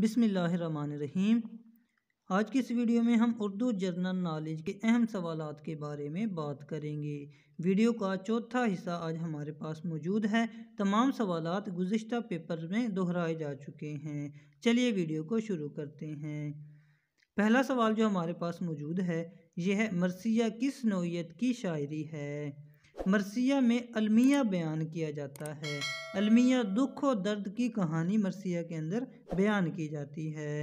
बिसमीम आज की इस वीडियो में हम उर्दू जर्नल नॉलेज के अहम सवाल के बारे में बात करेंगे वीडियो का चौथा हिस्सा आज हमारे पास मौजूद है तमाम सवाल गुज्त पेपर में दोहराए जा चुके हैं चलिए वीडियो को शुरू करते हैं पहला सवाल जो हमारे पास मौजूद है यह है मरसिया किस नोयत की शायरी है मरसिया में अलमिया बयान किया जाता है अलमिया दुख और दर्द की कहानी मरसिया के अंदर बयान की जाती है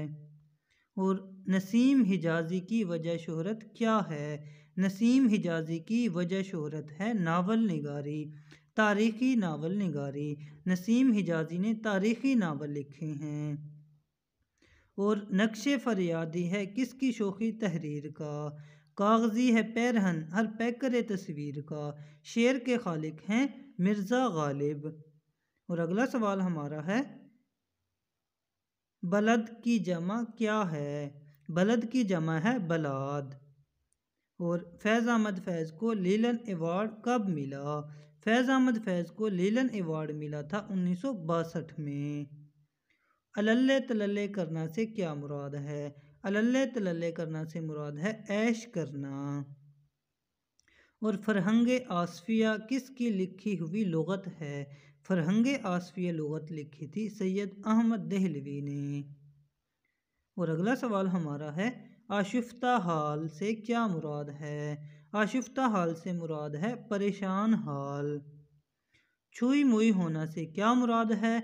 और नसीम हिजाजी की वजह शहरत क्या है नसीम हिजाजी की वजह शहरत है नावल निगारी तारीख़ी नावल निगारी नसीम हिजाजी ने तारीख़ी नावल लिखे हैं और नक्श फरियादी है किसकी शोखी तहरीर का कागजी है पैरहन हर पैकर तस्वीर का शेर के खालिक हैं मिर्ज़ा गालिब और अगला सवाल हमारा है बलद की जमा क्या है बलद की जमा है बलाद और फैज़ अहमद फैज़ को लीलन एवार्ड कब मिला फैज़ अहमद फैज़ को लीलन एवार्ड मिला था उन्नीस में अलल्ले तलल्ले करना से क्या मुराद है अलल्ले तलल्ले करना से मुराद है ऐश करना और फरहंग आसफिया किसकी लिखी हुई लगत है फरहंग आसफिया लगत लिखी थी सैयद अहमद दहलवी ने और अगला सवाल हमारा है आशुफ्ता हाल से क्या मुराद है आशुफ्ता हाल से मुराद है परेशान हाल छुई मुई होना से क्या मुराद है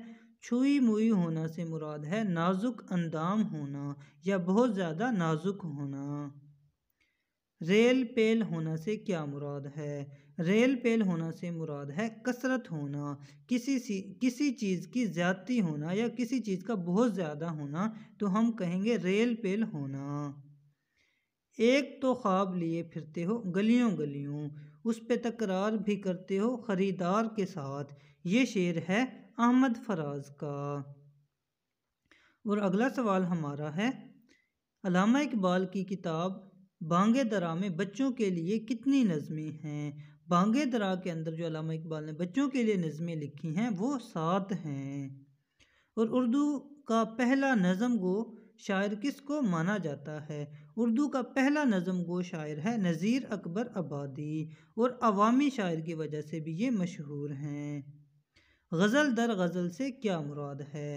छुई मुई होना से मुराद है नाजुक अंदाम होना या बहुत ज़्यादा नाजुक होना रेल पेल होना से क्या मुराद है रेल पेल होना से मुराद है कसरत होना किसी सी किसी चीज़ की ज़्यादती होना या किसी चीज़ का बहुत ज़्यादा होना तो हम कहेंगे रेल पेल होना एक तो ख्वाब लिए फिरते हो गलियों गलियों उस पर तकरार भी करते हो ख़रीदार के साथ ये शेर है अहमद फराज का और अगला सवाल हमारा है अलामा इकबाल की किताब बांगे दरा में बच्चों के लिए कितनी नज़में हैं बांगे दरा के अंदर जो अलामा इकबाल ने बच्चों के लिए नज़में लिखी हैं वो सात हैं और उर्दू का पहला नज़म गो शायर किस को माना जाता है उर्दू का पहला नज़म गो शायर है नज़ीर अकबर आबादी और अवामी शायर की वजह से भी ये मशहूर हैं गज़ल दर गज़ल से क्या मुराद है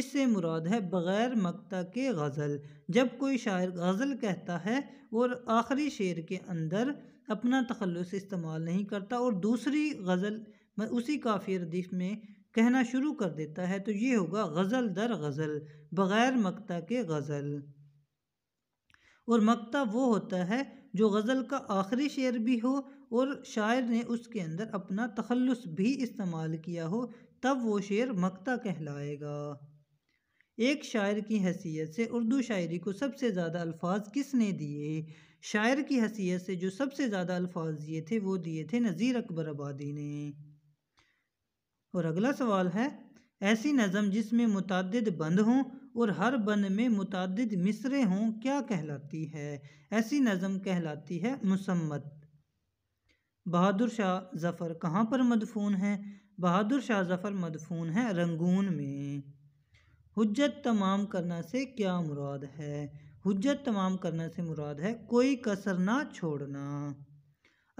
इससे मुराद है बग़ैर मक्ता के गज़ल जब कोई शायर गज़ल कहता है और आखिरी शेर के अंदर अपना तखलस इस्तेमाल नहीं करता और दूसरी गज़ल उसी काफ़ी रदीफ़ में कहना शुरू कर देता है तो ये होगा गज़ल दर गज़ल बग़ैर मकता के गज़ल और मकता वो होता है जो गज़ल का आखिरी शेर भी हो और शायर ने उसके अंदर अपना तखलस भी इस्तेमाल किया हो तब वो शेर मक्ता कहलाएगा एक शायर की हैसियत से उर्दू शायरी को सबसे ज़्यादा अल्फाज किसने दिए शायर की हैसियत से जो सबसे ज़्यादा अल्फाज दिए थे वो दिए थे नज़ीर अकबर आबादी ने और अगला सवाल है ऐसी नज़म जिसमें मुतद बंद हों और हर बंद में मुतद मिसरे हों क्या कहलाती है ऐसी नज़म कहलाती है मुसम्मत बहादुर शाह ज़फ़र कहाँ पर मदफून है बहादुर शाह ज़फ़र मदफून है रंगून में हजत तमाम करना से क्या मुराद है हजत तमाम करने से मुराद है कोई कसर ना छोड़ना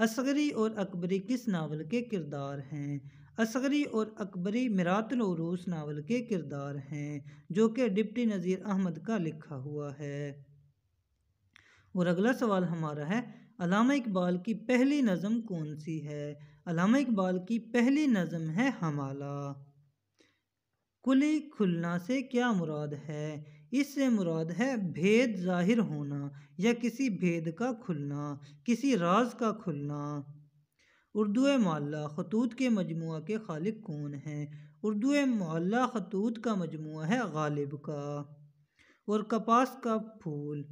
असगरी और अकबरी किस नावल के किरदार हैं असगरी और अकबरी मरातलूस नावल के किरदार हैं जो कि डिप्टी नज़ीर अहमद का लिखा हुआ है और अगला सवाल हमारा है अलामा इकबाल की पहली नज़म कौन सी है अलामा इकबाल की पहली नज़म है हमाला कुली खुलना से क्या मुराद है इससे मुराद है भेद जाहिर होना या किसी भेद का खुलना किसी राज का खुलना उर्दू माला खतूत के मजमू के खालिक कौन हैं उर्दू माला खतूत का मजमू है गालिब का और कपास का फूल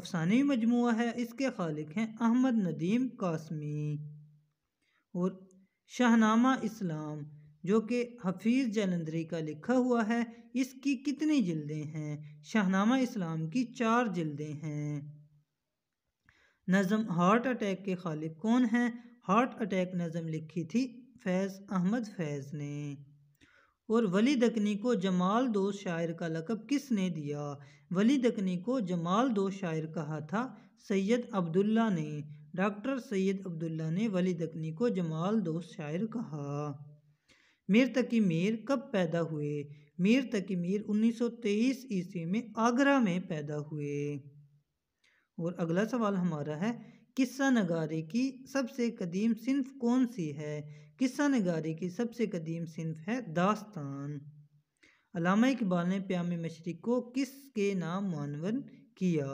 अफसानवी मजमू है इसके खालिक हैं अहमद नदीम कासमी और शाहनामा इस्लाम जो कि हफीज़ जलंदरी का लिखा हुआ है इसकी कितनी जल्दें हैं शाहनामा इस्लाम की चार जल्दें हैं नज़म हार्ट अटैक के खालिक कौन हैं हार्ट अटैक नज़म लिखी थी फैज़ अहमद फैज़ ने और वली दकनी को जमाल दो शायर का लकब किसने दिया वली दकनी को जमाल दो शायर कहा था सैयद अब्दुल्ला ने डॉक्टर सैयद अब्दुल्ला ने वली दकनी को जमाल दो शायर कहा मीर तकी मीर कब पैदा हुए मीर तकी मीर 1923 ईस्वी में आगरा में पैदा हुए और अगला सवाल हमारा है किस्सा नगारे की सबसे कदीम सिंफ कौन सी है किस्सा नगारी की सबसे कदीम सिंफ है दास्तान अलामा इकबाल ने प्याम मशरक़ को किस के नाम मानवन किया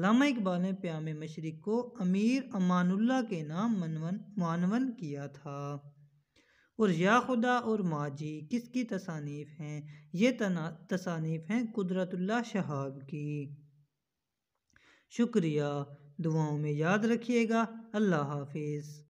अलामा इकबाल ने प्याम मशरक़ को अमीर अमानुल्ला के नाम मनवन मानवन किया था और या खुदा और माजी किसकी तसानीफ़ हैं ये तसानीफ़ हैं कुदरतुल्ला शहाब की शुक्रिया दुआओं में याद रखिएगा अल्लाह हाफिज़